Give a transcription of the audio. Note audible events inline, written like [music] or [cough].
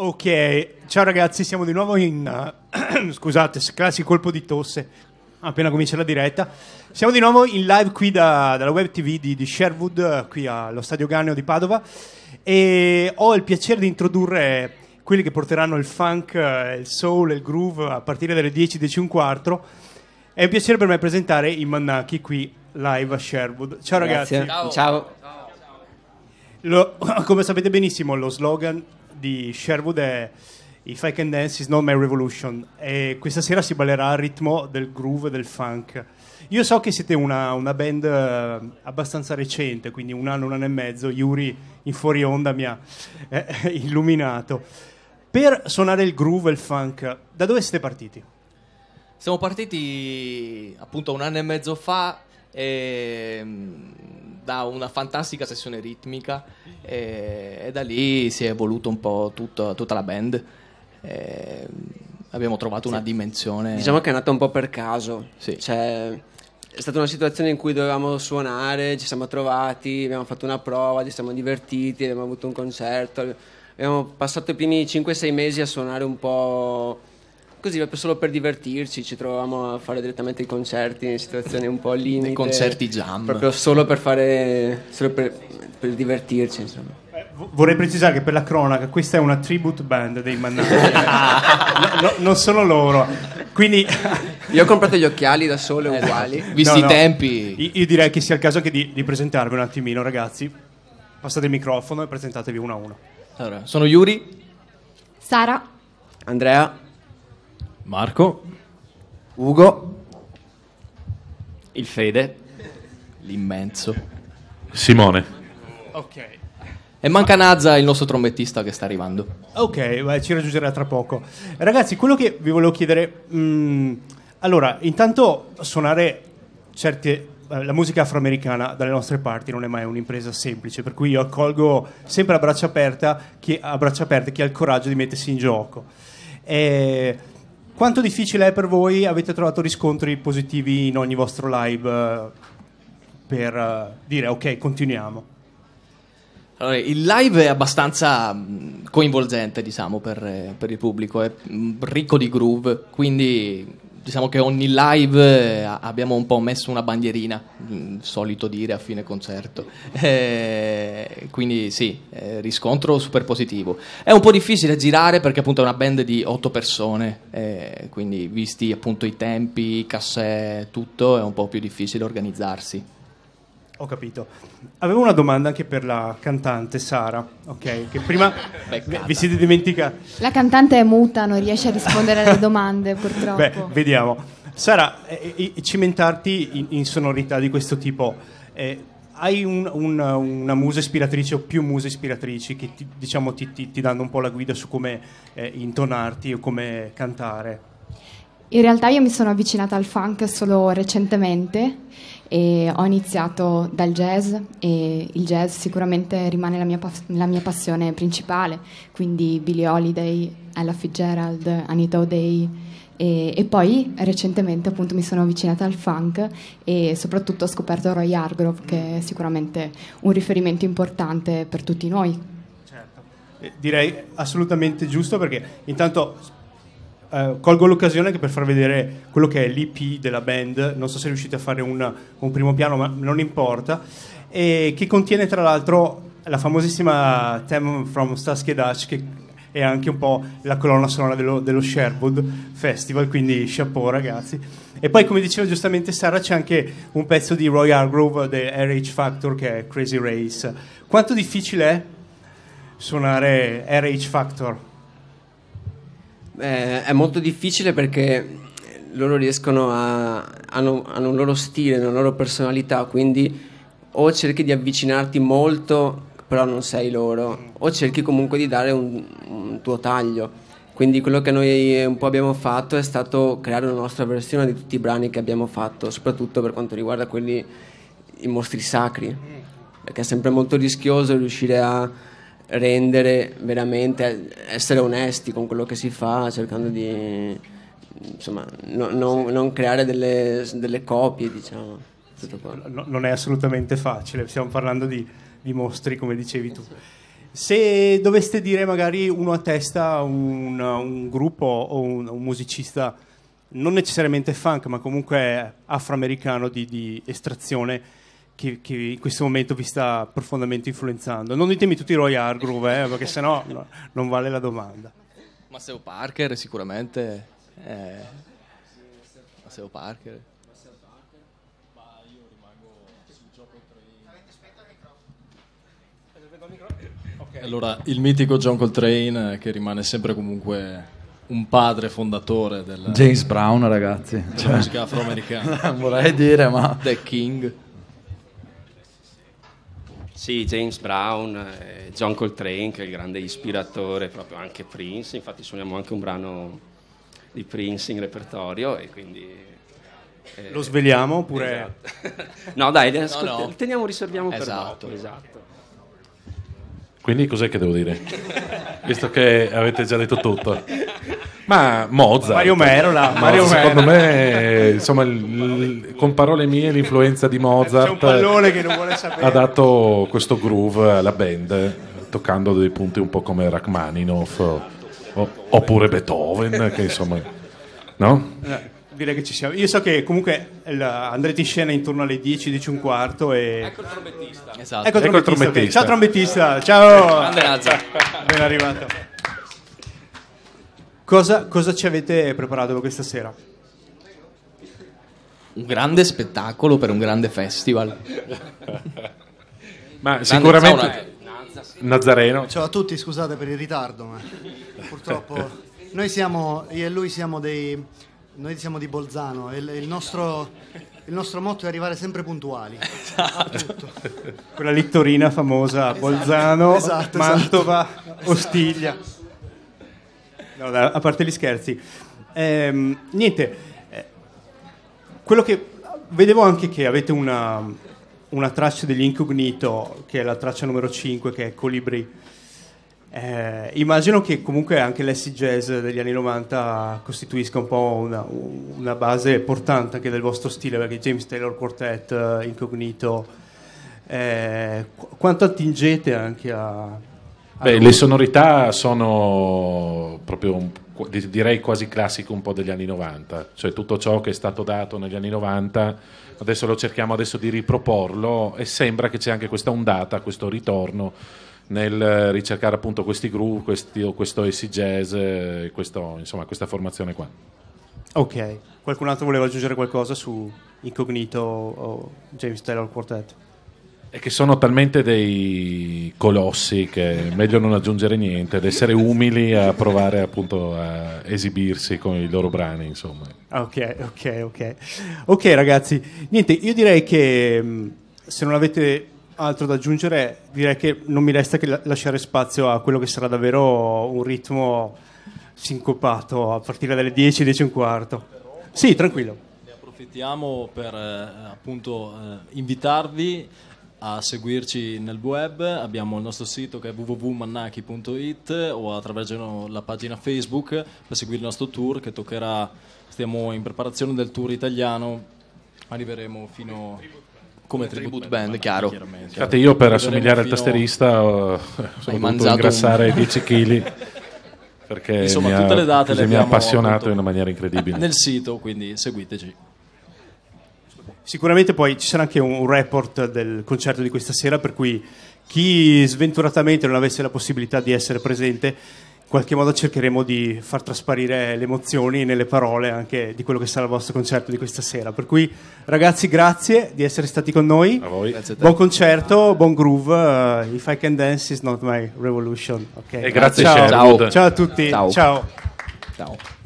Ok, ciao ragazzi, siamo di nuovo in... Uh, [clears throat] scusate, classico colpo di tosse, appena comincia la diretta. Siamo di nuovo in live qui da, dalla web TV di, di, Sherwood, qui allo Stadio Ganeo di Padova, e ho il piacere di introdurre quelli che porteranno il funk, eh, il soul, il groove a partire dalle 10, 10 un quarto. È un piacere per me presentare i Mannacchi qui live a Sherwood. Ciao Grazie. ragazzi. Ciao. ciao. Lo, [clears throat] come sapete benissimo, lo slogan di Sherwood è If I Can Dance Is Not My Revolution e questa sera si ballerà al ritmo del groove del funk. Io so che siete una, una band eh, abbastanza recente, quindi un anno, un anno e mezzo, Yuri in fuori onda mi ha eh, [laughs] illuminato. Per suonare il groove e il funk, da dove siete partiti? Siamo partiti appunto un anno e mezzo fa e, ehm, da una fantastica sessione ritmica e, eh, e, da lì si è evoluto un po' tutto, tutta la band. E, eh, abbiamo trovato sì. una dimensione. Diciamo che è nata un po' per caso. Sì. Cioè, è stata una situazione in cui dovevamo suonare, ci siamo trovati, abbiamo fatto una prova, ci siamo divertiti, abbiamo avuto un concerto. Abbiamo passato i primi 5-6 mesi a suonare un po' Così solo per divertirci, ci trovavamo a fare direttamente i concerti in situazioni un po' limite. I concerti jam. Proprio solo per fare, solo per, per divertirci insomma eh, vorrei precisare che per la cronaca questa è una tribute band dei Mannaia [laughs] no, no, non sono loro quindi [laughs] io ho comprato gli occhiali da sole esatto. uguali no, visti i tempi io, direi che sia il caso anche di, di, presentarvi un attimino ragazzi passate il microfono e presentatevi uno a uno allora, sono Yuri Sara Andrea Marco, Ugo, il Fede, l'immenso, Simone. Ok. E manca Nazza, il nostro trombettista che sta arrivando. Ok, vai, ci raggiungerà tra poco. Ragazzi, quello che vi volevo chiedere... mm, allora, intanto suonare certe... eh, La musica afroamericana dalle nostre parti non è mai un'impresa semplice, per cui io accolgo sempre a braccia, aperta chi- a braccia aperte chi ha il coraggio di mettersi in gioco. Eh, quanto difficile è per voi? Avete trovato riscontri positivi in ogni vostro live eh, per eh, dire ok, continuiamo? Allora, il live è abbastanza mm, coinvolgente, diciamo, per, eh, per il pubblico, è mm, ricco di groove, quindi diciamo che ogni live eh, abbiamo un po' messo una bandierina, mm, solito dire a fine concerto. [laughs] Eh, quindi sì, eh, riscontro super positivo. È un po' difficile girare perché appunto è una band di otto persone, eh, quindi visti appunto i tempi, i cassè, tutto, è un po' più difficile organizzarsi. Ho capito. Avevo una domanda anche per la cantante Sara, ok? Che prima [laughs] Beccata. vi siete dimenticati. La cantante è muta, non riesce a rispondere alle domande, purtroppo. Beh, vediamo. Sara, eh, eh, cimentarti in, in, sonorità di questo tipo. Eh, hai un, un, una musa ispiratrice o più muse ispiratrici che ti, diciamo, ti, ti, ti danno un po' la guida su come eh, intonarti o come cantare? In realtà io mi sono avvicinata al funk solo recentemente e ho iniziato dal jazz e il jazz sicuramente rimane la mia, la mia passione principale, quindi Billie Holiday, Ella Fitzgerald, Anita O'Day e, e, poi recentemente appunto mi sono avvicinata al funk e soprattutto ho scoperto Roy Hargrove che è sicuramente un riferimento importante per tutti noi. Certo, eh, direi assolutamente giusto perché intanto eh, colgo l'occasione anche per far vedere quello che è l'IP della band, non so se riuscite a fare un, un primo piano, ma non importa, e che contiene tra l'altro la famosissima Theme from Starsky Dutch, che è anche un po' la colonna sonora dello, dello Sherwood Festival, quindi chapeau ragazzi. E poi, come diceva giustamente Sara, c'è anche un pezzo di Roy Hargrove del RH Factor che è Crazy Race. Quanto difficile è suonare RH Factor? eh, è molto difficile perché loro riescono a... Hanno, hanno un loro stile, una loro personalità, quindi o cerchi di avvicinarti molto però non sei loro o cerchi comunque di dare un, un, tuo taglio quindi quello che noi un po' abbiamo fatto è stato creare una nostra versione di tutti i brani che abbiamo fatto soprattutto per quanto riguarda quelli i mostri sacri perché è sempre molto rischioso riuscire a rendere veramente, essere onesti con quello che si fa, cercando di insomma, no, no, non creare delle, delle copie, diciamo. No, non è assolutamente facile, stiamo parlando di, di mostri, come dicevi tu. Se doveste dire magari uno a testa un, un gruppo o un, un, musicista non necessariamente funk, ma comunque afroamericano di, di estrazione, che, che, in questo momento vi sta profondamente influenzando? Non ditemi tutti Roy Hargrove, eh, perché sennò no, non vale la domanda. Matteo Parker sicuramente. Eh, Matteo Parker. Allora, il mitico John Coltrane eh, che rimane sempre comunque un padre fondatore del James Brown, ragazzi, della cioè, musica afroamericana. [laughs] vorrei dire, ma The King. Sì, James Brown, eh, John Coltrane, che è il grande ispiratore, proprio anche Prince, infatti suoniamo anche un brano di Prince in repertorio e quindi... Eh, Lo svegliamo oppure... Esatto. [laughs] no dai, ascolt- no, no. teniamo, riserviamo esatto. per dopo. Esatto. Quindi cos'è che devo dire? Visto che avete già detto tutto. [laughs] Ma Mozart. Mario Merola. Mario Mozart, Mero. Secondo me, insomma, l- con parole mie, l'influenza di Mozart ha dato questo groove alla band, toccando dei punti un po' come Rachmaninoff oppure Beethoven, che insomma... No? Eh, direi che ci siamo. Io so che comunque andrete in scena intorno alle 10, 10 un quarto e... Ecco il trombettista. Esatto. Ecco il ecco trombettista. Ciao trombettista. Ciao. Grande Nazza. Ben arrivato. Cosa, cosa ci avete preparato per questa sera? Un grande spettacolo per un grande festival. Ma sicuramente... Eh, Nazareno. Ciao a tutti, scusate per il ritardo, ma purtroppo noi siamo, io e lui siamo dei, noi siamo di Bolzano e il, nostro, il nostro motto è arrivare sempre puntuali. Esatto. Quella littorina famosa, esatto, Bolzano, esatto, esatto. Mantova, esatto. Ostiglia. No, a parte gli scherzi. Ehm, niente, eh, quello che vedevo anche che avete una, una traccia dell'incognito, che è la traccia numero 5, che è Colibri. Eh, immagino che comunque anche l'essi Jazz degli anni 90 costituisca un po' una, una, base portante anche del vostro stile, perché James Taylor Quartet, eh, Incognito, eh, qu- quanto attingete anche a, Beh, le sonorità sono proprio un direi quasi classico un po' degli anni 90, cioè tutto ciò che è stato dato negli anni 90, adesso lo cerchiamo adesso di riproporlo e sembra che c'è anche questa ondata, questo ritorno nel ricercare appunto questi groove, questi, questo AC jazz, questo, insomma questa formazione qua. Ok, qualcun altro voleva aggiungere qualcosa su Incognito o James Taylor Quartet? E che sono talmente dei colossi che è meglio non aggiungere niente ed essere umili a provare appunto a esibirsi con i loro brani, insomma. Ok, ok, ok. Ok ragazzi, niente, io direi che mm, se non avete altro da aggiungere, direi che non mi resta che lasciare spazio a quello che sarà davvero un ritmo sincopato a partire dalle 10, 10 e un quarto. Sì, tranquillo Ne approfittiamo per eh, appunto eh, invitarvi a seguirci nel web, abbiamo il nostro sito che è www.mannaki.it o attraverso la pagina Facebook per seguire il nostro tour che toccherà, stiamo in preparazione del tour italiano, arriveremo fino... a... come tribute, tribute band, band chiaro. Infatti io per assomigliare al tasterista ho, eh, sono dovuto ingrassare un... 10 kg. perché Insomma, mi, ha, le date le mi ha appassionato in una maniera incredibile. Nel sito, quindi seguiteci. Sicuramente poi ci sarà anche un report del concerto di questa sera, per cui chi sventuratamente non avesse la possibilità di essere presente, in qualche modo cercheremo di far trasparire le emozioni nelle parole anche di quello che sarà il vostro concerto di questa sera. Per cui ragazzi, grazie di essere stati con noi. A voi. a te. Buon concerto, buon groove. Uh, if I can dance is not my revolution. Okay. E grazie ciao. Ciao. ciao. a tutti. ciao. ciao. ciao.